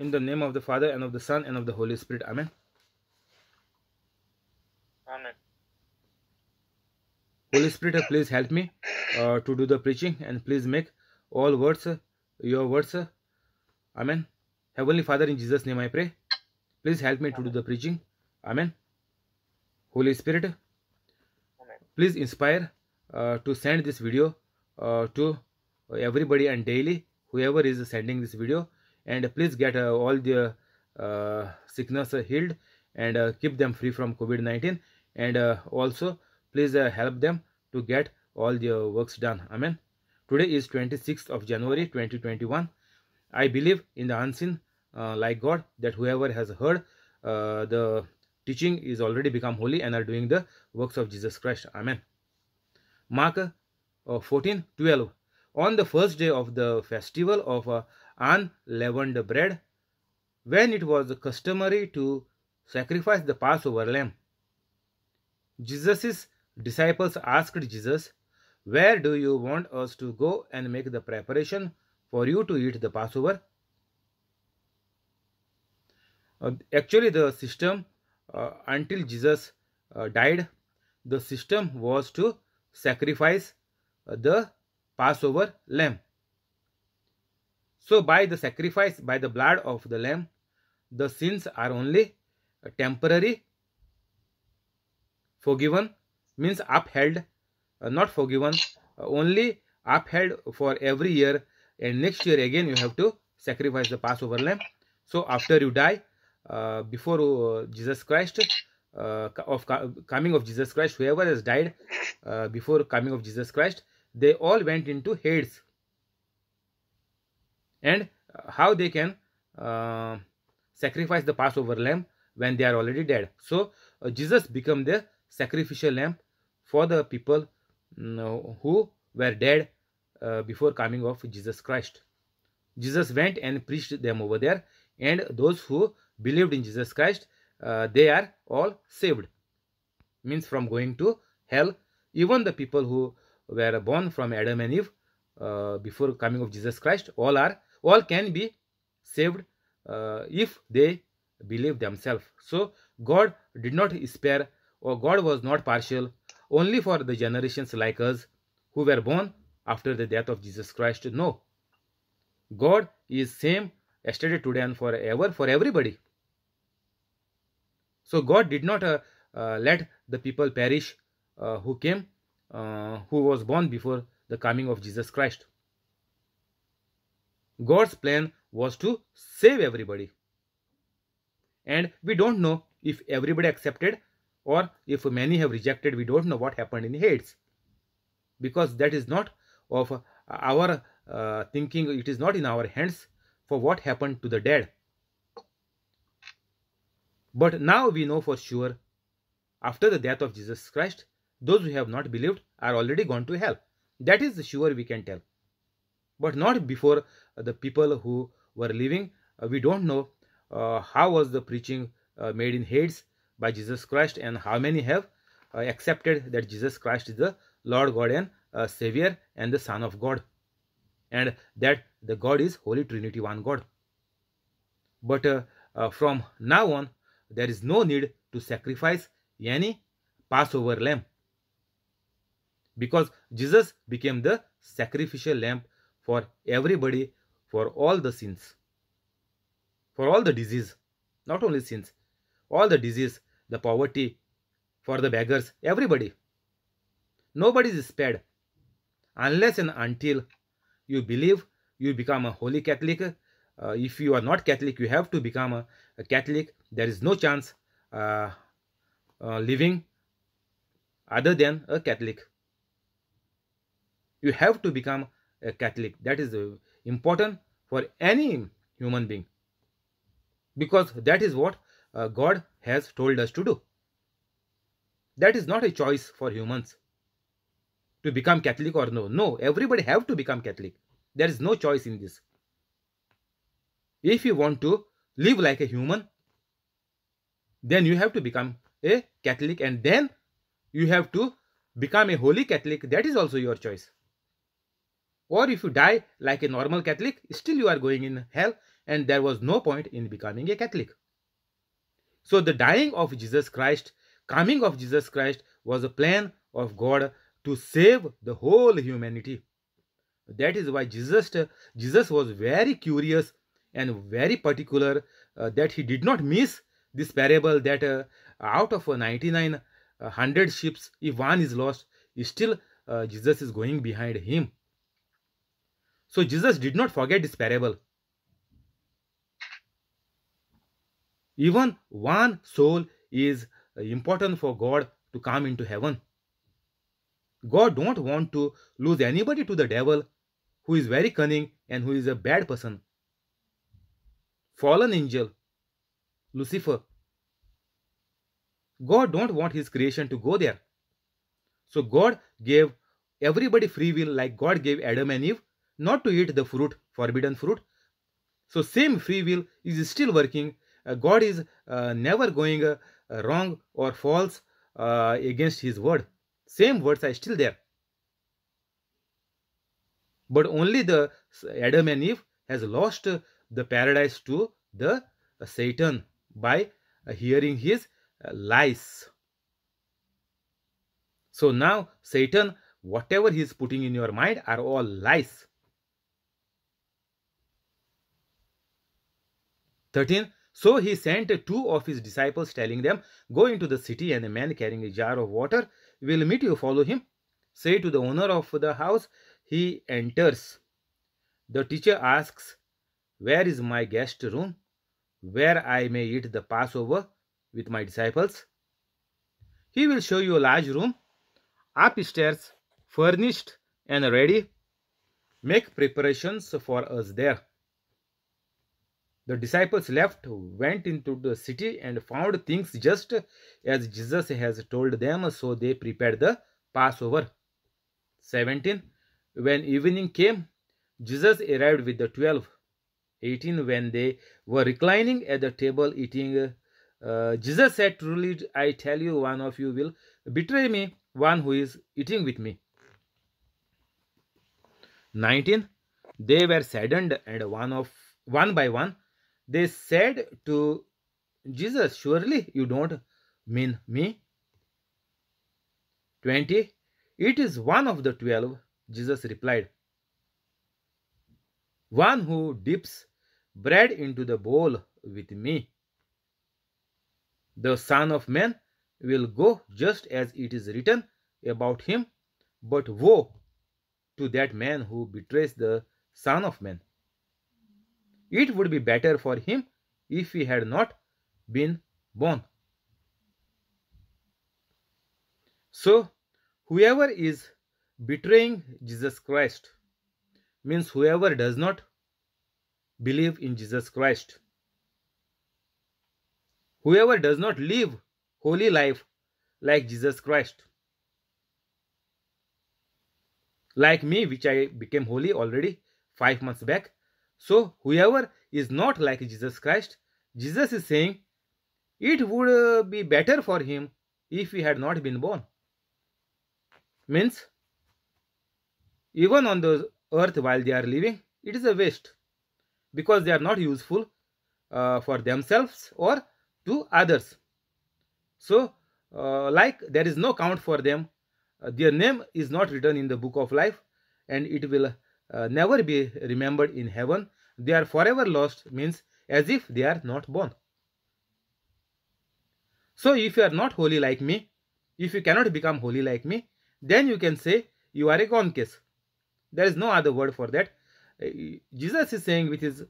In the name of the Father, and of the Son, and of the Holy Spirit. Amen. Amen. Holy Spirit, please help me uh, to do the preaching and please make all words uh, your words. Uh, Amen. Heavenly Father, in Jesus' name I pray. Please help me Amen. to do the preaching. Amen. Holy Spirit, Amen. please inspire uh, to send this video uh, to everybody and daily, whoever is sending this video, and please get uh, all the uh, sickness healed and uh, keep them free from COVID-19 and also please help them to get all their works done. Amen. Today is 26th of January 2021. I believe in the unseen uh, like God that whoever has heard uh, the teaching is already become holy and are doing the works of Jesus Christ. Amen. Mark uh, 14 12. On the first day of the festival of on leavened bread when it was customary to sacrifice the Passover lamb. Jesus' disciples asked Jesus, Where do you want us to go and make the preparation for you to eat the Passover? Uh, actually, the system uh, until Jesus uh, died, the system was to sacrifice uh, the Passover lamb. So by the sacrifice, by the blood of the lamb, the sins are only uh, temporary, forgiven, means upheld, uh, not forgiven, uh, only upheld for every year and next year again you have to sacrifice the Passover lamb. So after you die, uh, before uh, Jesus Christ, uh, of coming of Jesus Christ, whoever has died before coming of Jesus Christ, they all went into Hades and uh, how they can uh, sacrifice the passover lamb when they are already dead so uh, jesus became the sacrificial lamb for the people um, who were dead uh, before coming of jesus christ jesus went and preached them over there and those who believed in jesus christ uh, they are all saved means from going to hell even the people who were born from adam and eve uh, before coming of jesus christ all are all can be saved uh, if they believe themselves so god did not spare or god was not partial only for the generations like us who were born after the death of jesus christ no god is same yesterday today and forever for everybody so god did not uh, uh, let the people perish uh, who came uh, who was born before the coming of jesus christ God's plan was to save everybody. And we don't know if everybody accepted or if many have rejected. We don't know what happened in Hades. Because that is not of our uh, thinking, it is not in our hands for what happened to the dead. But now we know for sure, after the death of Jesus Christ, those who have not believed are already gone to hell. That is sure we can tell but not before uh, the people who were living. Uh, we don't know uh, how was the preaching made in heads by Jesus Christ and how many have accepted that Jesus Christ is the Lord God and Savior and the Son of God and that the God is Holy Trinity one God. But uh, uh, from now on, there is no need to sacrifice any Passover lamb because Jesus became the sacrificial lamb for everybody for all the sins for all the disease not only sins all the disease the poverty for the beggars everybody nobody is spared unless and until you believe you become a holy catholic uh, if you are not catholic you have to become a, a catholic there is no chance uh, uh, living other than a catholic you have to become a Catholic. That is uh, important for any human being because that is what uh, God has told us to do. That is not a choice for humans to become Catholic or no. No, everybody have to become Catholic. There is no choice in this. If you want to live like a human, then you have to become a Catholic and then you have to become a holy Catholic. That is also your choice. Or if you die like a normal Catholic, still you are going in hell and there was no point in becoming a Catholic. So the dying of Jesus Christ, coming of Jesus Christ was a plan of God to save the whole humanity. That is why Jesus, uh, Jesus was very curious and very particular uh, that he did not miss this parable that uh, out of uh, 99 uh, 100 ships if one is lost still uh, jesus is going behind him so Jesus did not forget this parable. Even one soul is uh, important for God to come into heaven. God don't want to lose anybody to the devil who is very cunning and who is a bad person. Fallen angel, Lucifer. God don't want his creation to go there. So God gave everybody free will like God gave Adam and Eve not to eat the fruit, forbidden fruit. So same free will is still working. Uh, God is uh, never going uh, wrong or false uh, against his word. Same words are still there. But only the Adam and Eve has lost uh, the paradise to the uh, Satan by hearing his lies. So now Satan, whatever he is putting in your mind are all lies. 13. So he sent two of his disciples, telling them, Go into the city, and a man carrying a jar of water will meet you. Follow him. Say to the owner of the house, He enters. The teacher asks, Where is my guest room? Where I may eat the Passover with my disciples? He will show you a large room, upstairs, furnished and ready. Make preparations for us there. The disciples left, went into the city, and found things just as Jesus has told them, so they prepared the Passover. 17. When evening came, Jesus arrived with the twelve. 18. When they were reclining at the table eating, uh, Jesus said, Truly, I tell you, one of you will betray me, one who is eating with me. 19. They were saddened, and one, of, one by one, they said to Jesus, Surely you don't mean me? 20. It is one of the twelve, Jesus replied. One who dips bread into the bowl with me. The Son of Man will go just as it is written about him, but woe to that man who betrays the Son of Man. It would be better for him if he had not been born. So, whoever is betraying Jesus Christ means whoever does not believe in Jesus Christ. Whoever does not live holy life like Jesus Christ. Like me, which I became holy already five months back, so, whoever is not like Jesus Christ, Jesus is saying, it would uh, be better for him if he had not been born. Means, even on the earth while they are living, it is a waste because they are not useful uh, for themselves or to others. So, uh, like there is no count for them, uh, their name is not written in the book of life, and it will uh, never be remembered in heaven. They are forever lost means as if they are not born. So if you are not holy like me, if you cannot become holy like me, then you can say you are a gone case. There is no other word for that. Uh, Jesus is saying with his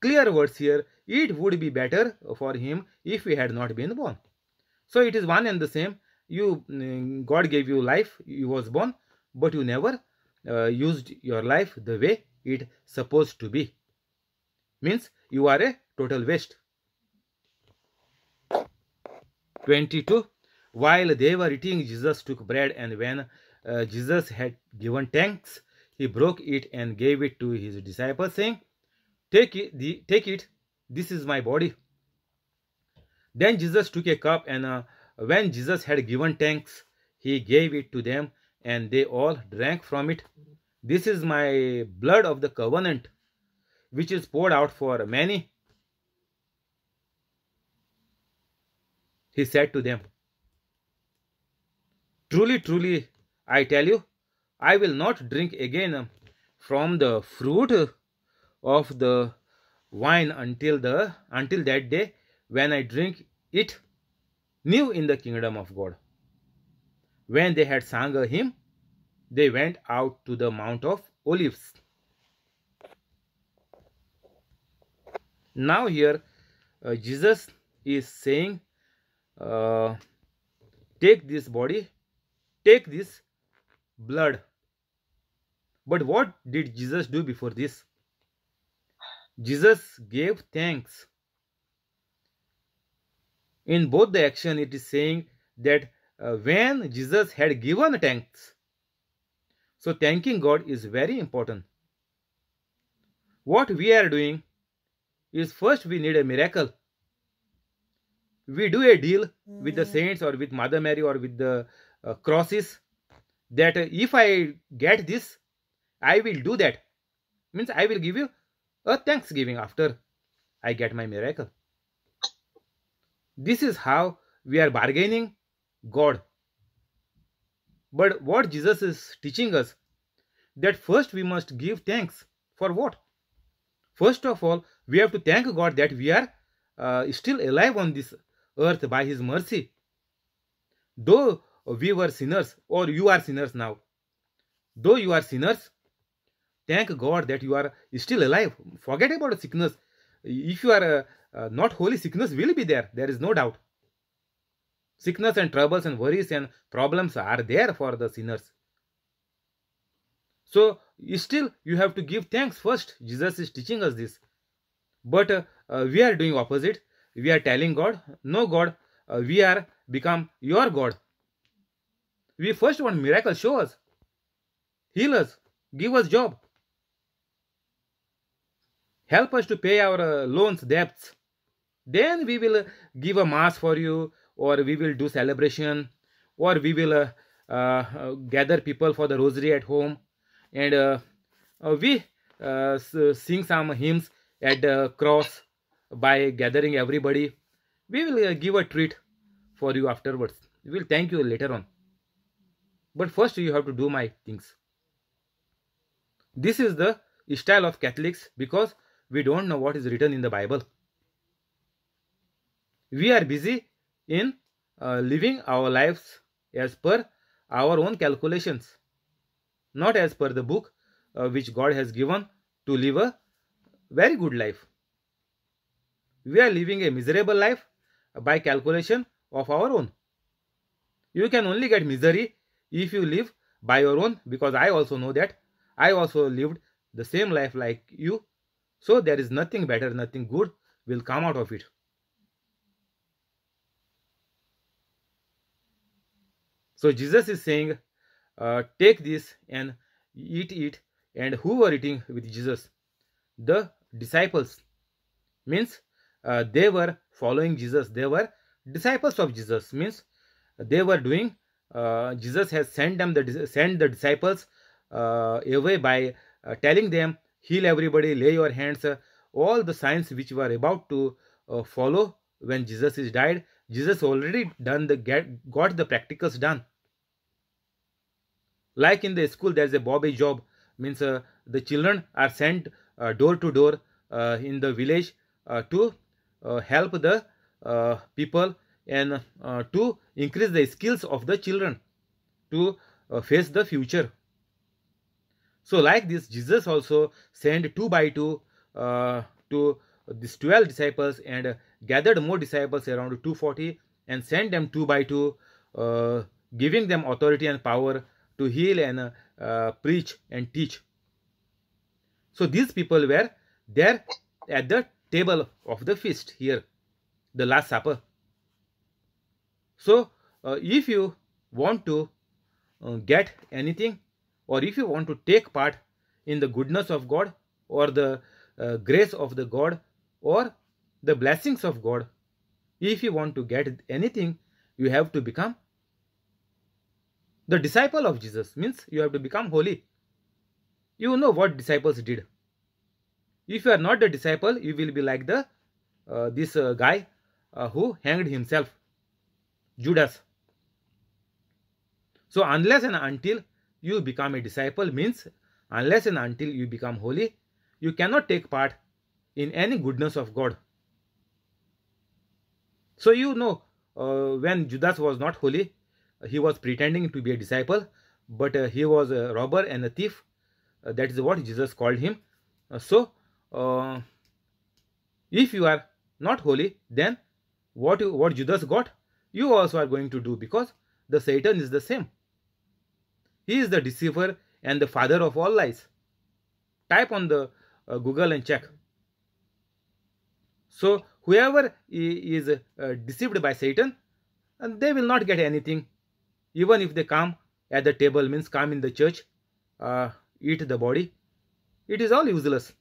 clear words here, it would be better for him if he had not been born. So it is one and the same. You mm, God gave you life, you was born, but you never uh, used your life the way it supposed to be means you are a total waste 22 while they were eating jesus took bread and when uh, jesus had given thanks he broke it and gave it to his disciples saying take it, the, take it this is my body then jesus took a cup and uh, when jesus had given thanks he gave it to them and they all drank from it this is my blood of the covenant, which is poured out for many. He said to them, Truly, truly, I tell you, I will not drink again from the fruit of the wine until the until that day when I drink it new in the kingdom of God. When they had sung a hymn, they went out to the Mount of Olives. Now here uh, Jesus is saying, uh, take this body, take this blood. But what did Jesus do before this? Jesus gave thanks. In both the action it is saying that uh, when Jesus had given thanks, so thanking God is very important. What we are doing is first we need a miracle. We do a deal with the hmm. saints or with Mother Mary or with the uh, crosses that uh, if I get this, I will do that. Means I will give you a thanksgiving after I get my miracle. This is how we are bargaining God but what Jesus is teaching us that first we must give thanks for what? First of all, we have to thank God that we are uh, still alive on this earth by His mercy. Though we were sinners, or you are sinners now, though you are sinners, thank God that you are still alive. Forget about sickness. If you are uh, uh, not holy, sickness will be there. There is no doubt. Sickness and troubles and worries and problems are there for the sinners. So, still, you have to give thanks first. Jesus is teaching us this. But uh, uh, we are doing opposite. We are telling God, no God, uh, we are become your God. We first want miracle, show us, heal us, give us job. Help us to pay our uh, loans, debts. Then we will give a mass for you, or we will do celebration or we will uh, uh, gather people for the rosary at home and uh, uh we uh, sing some hymns at the cross by gathering everybody we will uh, give a treat for you afterwards we will thank you later on but first you have to do my things this is the style of catholics because we don't know what is written in the bible we are busy in uh, living our lives as per our own calculations, not as per the book uh, which God has given to live a very good life. We are living a miserable life by calculation of our own. You can only get misery if you live by your own because I also know that I also lived the same life like you. So there is nothing better, nothing good will come out of it. So Jesus is saying, uh, take this and eat it. And who were eating with Jesus? The disciples. Means uh, they were following Jesus. They were disciples of Jesus. Means they were doing, uh, Jesus has sent them, the, sent the disciples uh, away by uh, telling them, heal everybody, lay your hands. Uh, all the signs which were about to follow when Jesus is died, Jesus already done the get, got the practicals done. Like in the school, there's a Bobby job, means uh, the children are sent uh, door to door uh, in the village uh, to uh, help the uh, people and to increase the skills of the children to face the future. So, like this, Jesus also sent two by two to these 12 disciples and gathered more disciples around 240 and sent them two by two, giving them authority and power to heal and uh, preach and teach. So these people were there at the table of the feast here, the Last Supper. So uh, if you want to uh, get anything or if you want to take part in the goodness of God or the uh, grace of the God or the blessings of God, if you want to get anything, you have to become the disciple of Jesus means you have to become holy. You know what disciples did. If you are not the disciple, you will be like the uh, this uh, guy uh, who hanged himself, Judas. So unless and until you become a disciple means unless and until you become holy, you cannot take part in any goodness of God. So you know uh, when Judas was not holy, he was pretending to be a disciple, but uh, he was a robber and a thief. Uh, that is what Jesus called him. Uh, so, if you are not holy, then what, you, what Judas got, you also are going to do because the Satan is the same. He is the deceiver and the father of all lies. Type on the uh, Google and check. So whoever is uh, deceived by Satan, they will not get anything even if they come at the table means come in the church uh, eat the body it is all useless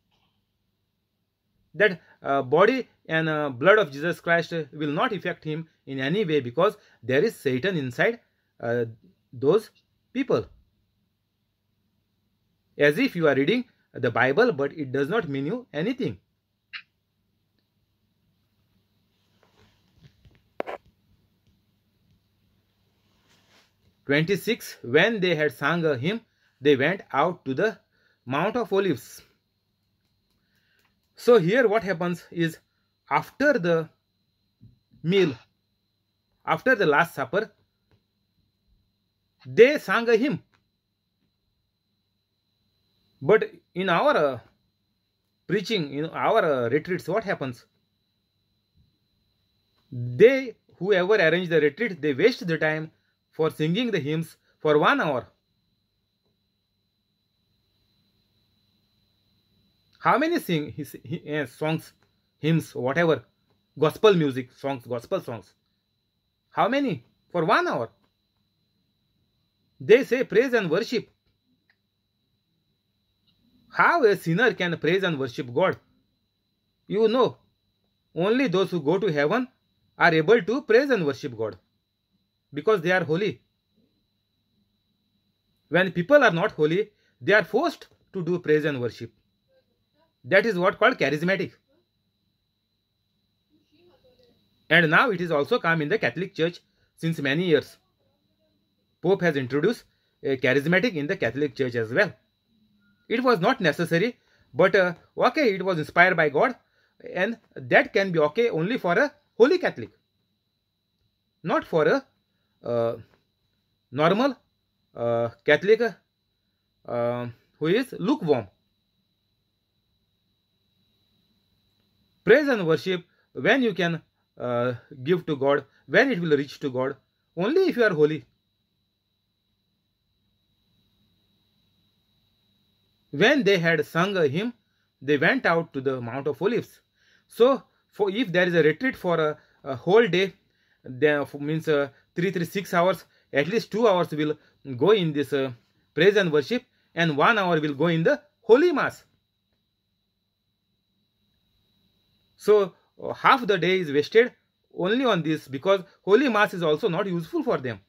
that uh, body and uh, blood of jesus christ will not affect him in any way because there is satan inside uh, those people as if you are reading the bible but it does not mean you anything 26 When they had sung a hymn, they went out to the Mount of Olives. So here what happens is after the meal, after the Last Supper, they sang a hymn. But in our uh, preaching, in our uh, retreats, what happens? They, whoever arranged the retreat, they waste the time for singing the hymns for one hour. How many sing his, his, eh, songs, hymns, whatever, gospel music songs, gospel songs? How many? For one hour. They say praise and worship. How a sinner can praise and worship God? You know, only those who go to heaven are able to praise and worship God because they are holy. When people are not holy, they are forced to do praise and worship. That is what called charismatic. And now it is also come in the Catholic Church since many years. Pope has introduced a charismatic in the Catholic Church as well. It was not necessary, but uh, okay, it was inspired by God, and that can be okay only for a holy Catholic, not for a normal Catholic who is lukewarm. Praise and worship when you can give to God, when it will reach to God, only if you are holy. When they had sung a hymn, they went out to the Mount of Olives. So, for if there is a retreat for a, a whole day, then means uh, three three six hours at least two hours will go in this uh, praise and worship and one hour will go in the holy mass so uh, half the day is wasted only on this because holy mass is also not useful for them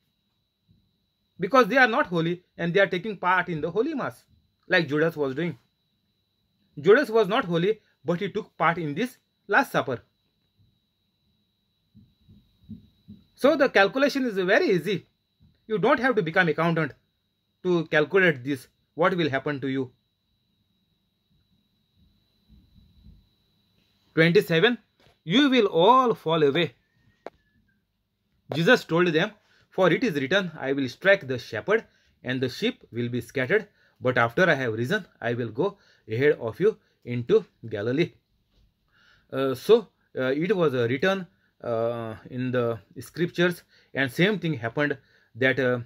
because they are not holy and they are taking part in the holy mass like judas was doing judas was not holy but he took part in this last supper So the calculation is very easy. You don't have to become accountant to calculate this. What will happen to you? 27. You will all fall away. Jesus told them, For it is written, I will strike the shepherd, and the sheep will be scattered. But after I have risen, I will go ahead of you into Galilee. Uh, so uh, it was uh, written uh, in the scriptures and same thing happened that uh,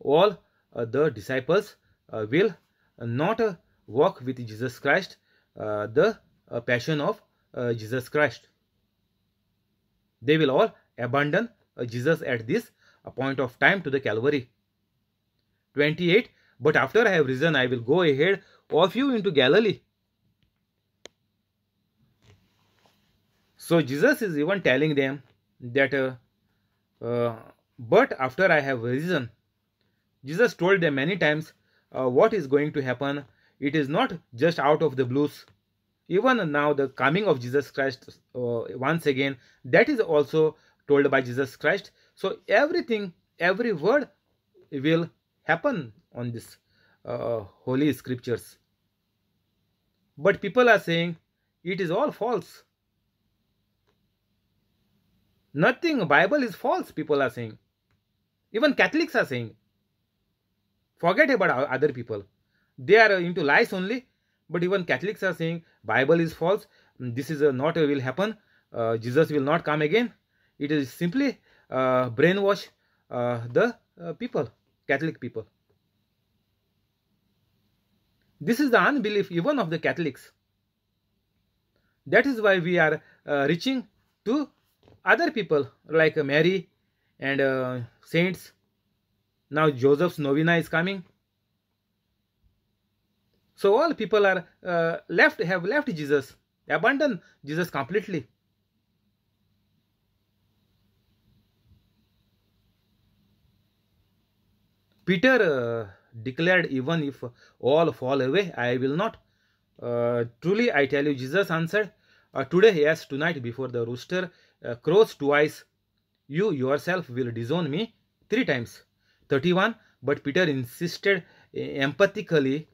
all uh, the disciples uh, will not uh, walk with jesus christ uh, the passion of jesus christ they will all abandon jesus at this point of time to the calvary 28 but after i have risen i will go ahead of you into galilee So Jesus is even telling them that, uh, uh, but after I have risen, Jesus told them many times uh, what is going to happen. It is not just out of the blues. Even now, the coming of Jesus Christ uh, once again, that is also told by Jesus Christ. So everything, every word will happen on this uh, holy scriptures. But people are saying it is all false Nothing. Bible is false, people are saying. Even Catholics are saying. Forget about other people. They are into lies only. But even Catholics are saying Bible is false. This is a, not a will happen. Uh, Jesus will not come again. It is simply uh, brainwash uh, the uh, people, Catholic people. This is the unbelief even of the Catholics. That is why we are uh, reaching to other people like uh, Mary and uh, saints. Now Joseph's novena is coming. So all people are uh, left have left Jesus, abandoned abandon Jesus completely. Peter uh, declared, Even if all fall away, I will not. Uh, truly, I tell you, Jesus answered, uh, Today, yes, tonight, before the rooster uh, crows twice, you yourself will disown me three times. 31. But Peter insisted uh, empathically,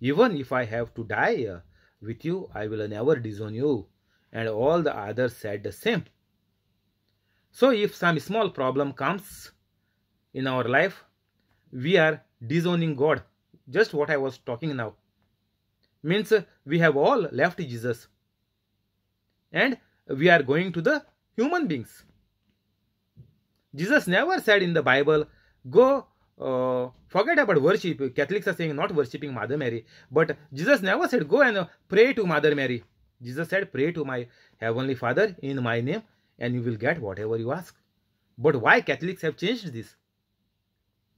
even if I have to die uh, with you, I will never disown you. And all the others said the same. So if some small problem comes in our life, we are disowning God. Just what I was talking now. Means we have all left Jesus. And we are going to the human beings. Jesus never said in the Bible, go uh, forget about worship. Catholics are saying not worshipping Mother Mary, but Jesus never said go and pray to Mother Mary. Jesus said, pray to my heavenly Father in my name and you will get whatever you ask. But why Catholics have changed this?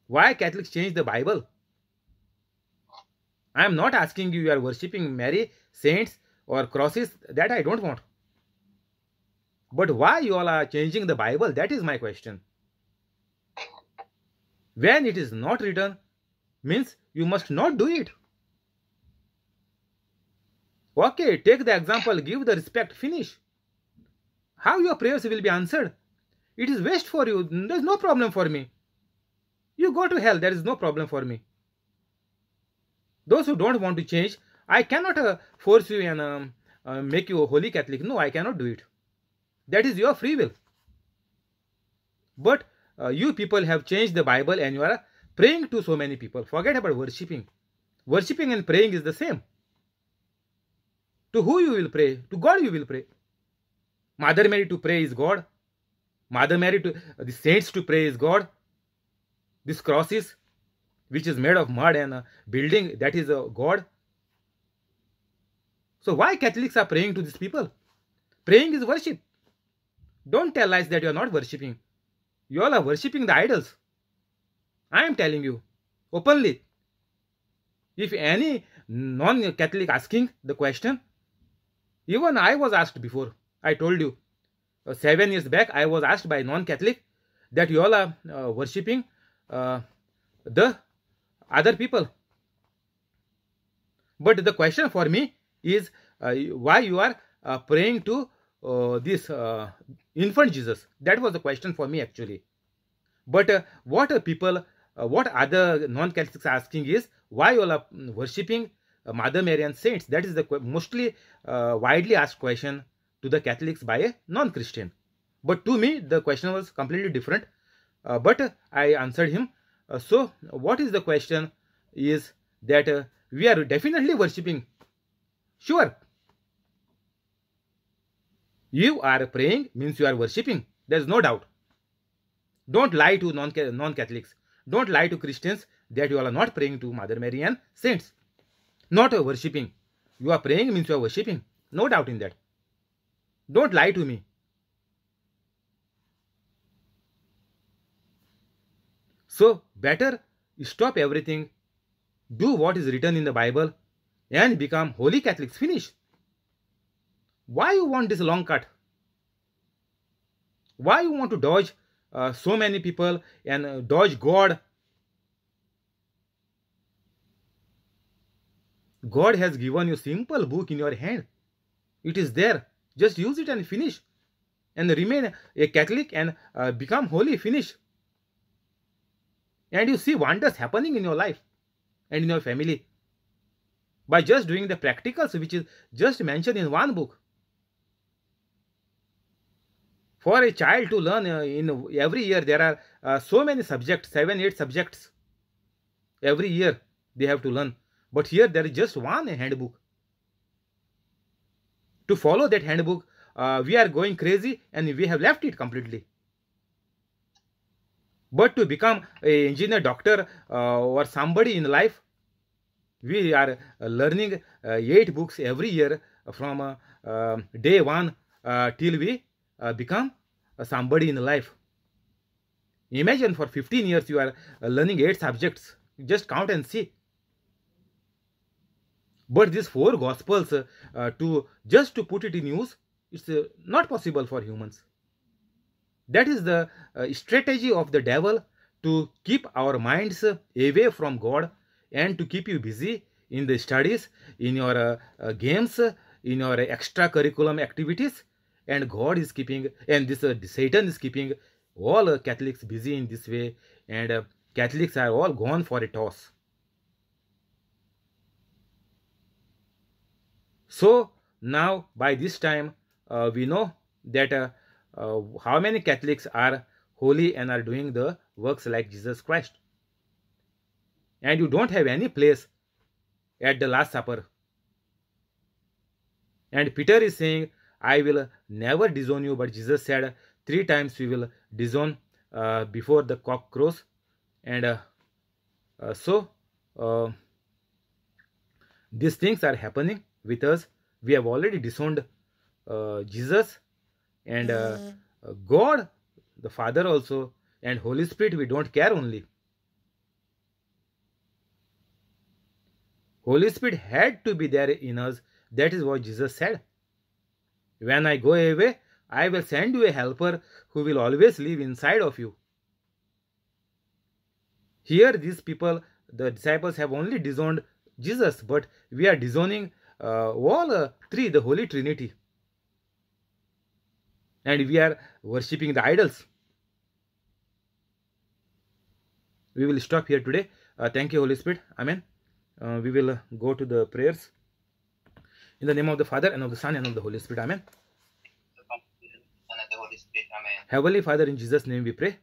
Why Catholics changed the Bible? I am not asking you you are worshipping Mary, saints or crosses that I don't want. But why you all are changing the Bible? That is my question. When it is not written, means you must not do it. Okay, take the example, give the respect, finish. How your prayers will be answered? It is waste for you. There is no problem for me. You go to hell, there is no problem for me. Those who don't want to change, I cannot uh, force you and um, uh, make you a holy Catholic. No, I cannot do it. That is your free will. But uh, you people have changed the Bible and you are uh, praying to so many people. Forget about worshipping. Worshipping and praying is the same. To who you will pray? To God you will pray. Mother Mary to pray is God. Mother Mary to uh, the saints to pray is God. This cross is, which is made of mud and a building, that is a uh, God. So why Catholics are praying to these people? Praying is worship. Don't tell lies that you are not worshipping. You all are worshipping the idols. I am telling you openly. If any non Catholic asking the question, even I was asked before, I told you, uh, seven years back, I was asked by non Catholic that you all are uh, worshipping uh, the other people. But the question for me is uh, why you are uh, praying to uh, this uh, infant Jesus? That was the question for me actually. But uh, what people, what other non-Catholics are asking is, why you are worshipping Mother Mary and saints? That is the mostly widely asked question to the Catholics by a non-Christian. But to me, the question was completely different. Uh, but I answered him. Uh, so, what is the question? Is that uh, we are definitely worshipping. Sure, you are praying means you are worshipping. There is no doubt. Don't lie to non-Catholics. Don't lie to Christians that you are not praying to Mother Mary and saints. Not worshipping. You are praying means you are worshipping. No doubt in that. Don't lie to me. So better stop everything. Do what is written in the Bible and become holy Catholics. Finish why you want this long cut why you want to dodge uh, so many people and uh, dodge god god has given you simple book in your hand it is there just use it and finish and remain a catholic and uh, become holy finish and you see wonders happening in your life and in your family by just doing the practicals which is just mentioned in one book for a child to learn uh, in every year there are uh, so many subjects seven eight subjects every year they have to learn but here there is just one handbook to follow that handbook uh, we are going crazy and we have left it completely but to become a engineer doctor uh, or somebody in life we are uh, learning uh, eight books every year from day one till we uh, become uh, somebody in life. Imagine for 15 years you are uh, learning 8 subjects. Just count and see. But these four gospels, uh, uh, to just to put it in use, it's uh, not possible for humans. That is the strategy of the devil to keep our minds away from God and to keep you busy in the studies, in your games, in your extracurriculum activities and God is keeping, and this uh, Satan is keeping all uh, Catholics busy in this way, and uh, Catholics are all gone for a toss. So now, by this time, uh, we know that uh, uh, how many Catholics are holy and are doing the works like Jesus Christ. And you don't have any place at the Last Supper. And Peter is saying, I will never disown you. But Jesus said, Three times we will disown uh, before the cock crows. And uh, uh, so, uh, these things are happening with us. We have already disowned uh, Jesus and uh, hmm. God, the Father also, and Holy Spirit. We don't care only. Holy Spirit had to be there in us. That is what Jesus said. When I go away, I will send you a helper who will always live inside of you. Here, these people, the disciples, have only disowned Jesus, but we are disowning uh, all uh, three, the Holy Trinity. And we are worshipping the idols. We will stop here today. Uh, thank you, Holy Spirit. Amen. Uh, we will uh, go to the prayers. In the name of the Father, and of the Son, and of the Holy Spirit. Amen. Heavenly Father, in Jesus' name we pray.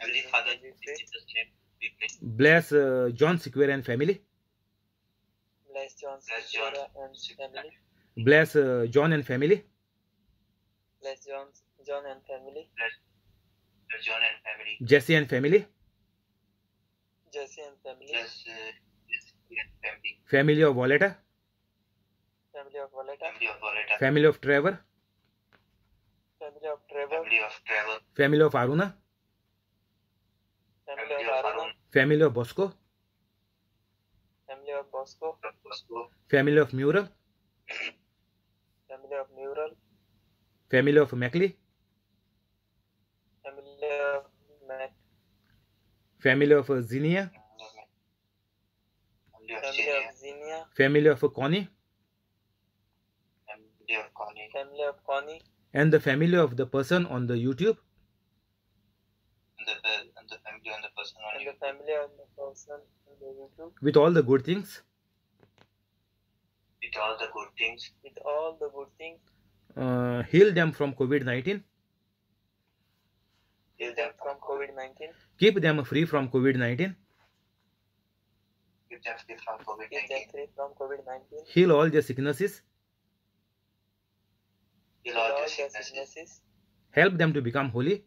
Heavenly Father, in Jesus' name we pray. Bless uh, John Sequeira and family. Bless John Sequeira and family. Bless uh, John and family. Bless John, John and family. Bless John and family. Jesse and family. Jesse and family. Bless, uh, family. Family of Valletta? Family of Valletta. Family of Valletta. Family of Trevor? Family of Trevor. Family of Trevor. Family of Aruna? Family, of Aruna. Family of Bosco? Family of Bosco. Family of Mural? Family of Mural. Family of Mackley? Family of Mac. Family of Zinia. Family of Xenia. Family of Connie. Family of Connie. Family of Connie. And the family of the person on the YouTube. And the, and the family on the person on and YouTube. the family on the person on the YouTube. With all the good things. With all the good things. With all the good things. Uh, heal them from COVID 19. Heal them from COVID 19. Keep them free from COVID 19 from COVID 19. Heal all their sicknesses. Heal all their sicknesses. Help them to become holy.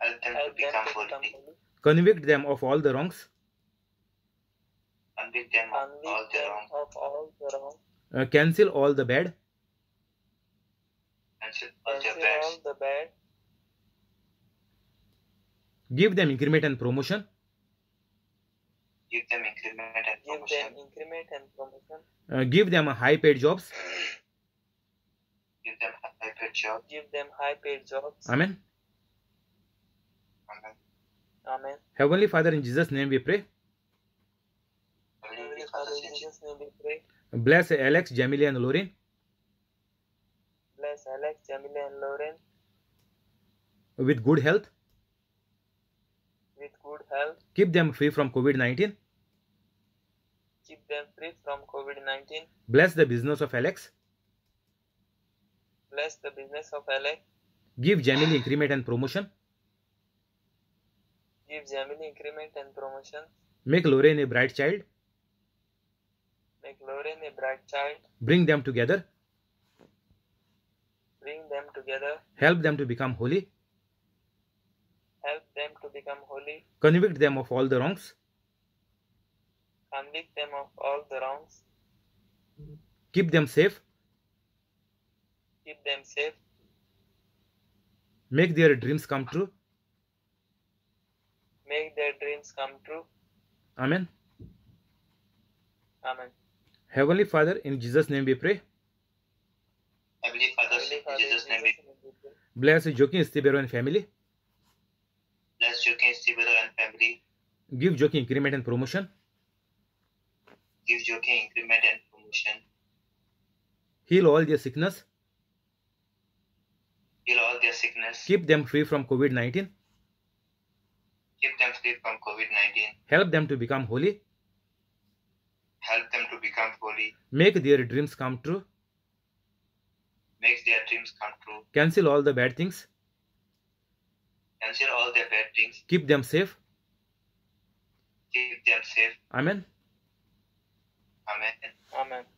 Help them to become holy. Convict them of all the wrongs. Convict them of all the wrongs. Uh, cancel all the bad. Cancel all the bad. Give them increment and promotion give them increment and give promotion. Them increment and promotion. Uh, give them high paid jobs. Give them high paid jobs. Give them high paid jobs. Amen. Amen. Amen. Heavenly Father, in Jesus' name we pray. Heavenly Father, in Jesus' name we pray. Bless Alex, Jamila, and Lauren. Bless Alex, Jamila, and Lauren. With good health. With good health. Keep them free from COVID 19 keep them free from COVID-19. Bless the business of Alex. Bless the business of Alex. Give Jamil increment and promotion. Give Jamil increment and promotion. Make Lorraine a bright child. Make Lorraine a bright child. Bring them together. Bring them together. Help them to become holy. Help them to become holy. Convict them of all the wrongs convict them of all the wrongs. Keep them safe. Keep them safe. Make their dreams come true. Make their dreams come true. Amen. Amen. Heavenly Father, in Jesus' name we pray. Heavenly Father, Heavenly Father in Jesus' name we pray. Bless Joking Stibero and family. Bless Joking Stibero and family. Give Joking increment and promotion gives you okay increment and promotion. Heal all their sickness. Heal all their sickness. Keep them free from COVID 19. Keep them free from COVID 19. Help them to become holy. Help them to become holy. Make their dreams come true. Make their dreams come true. Cancel all the bad things. Cancel all the bad things. Keep them safe. Keep them safe. Amen. Amen. Amen.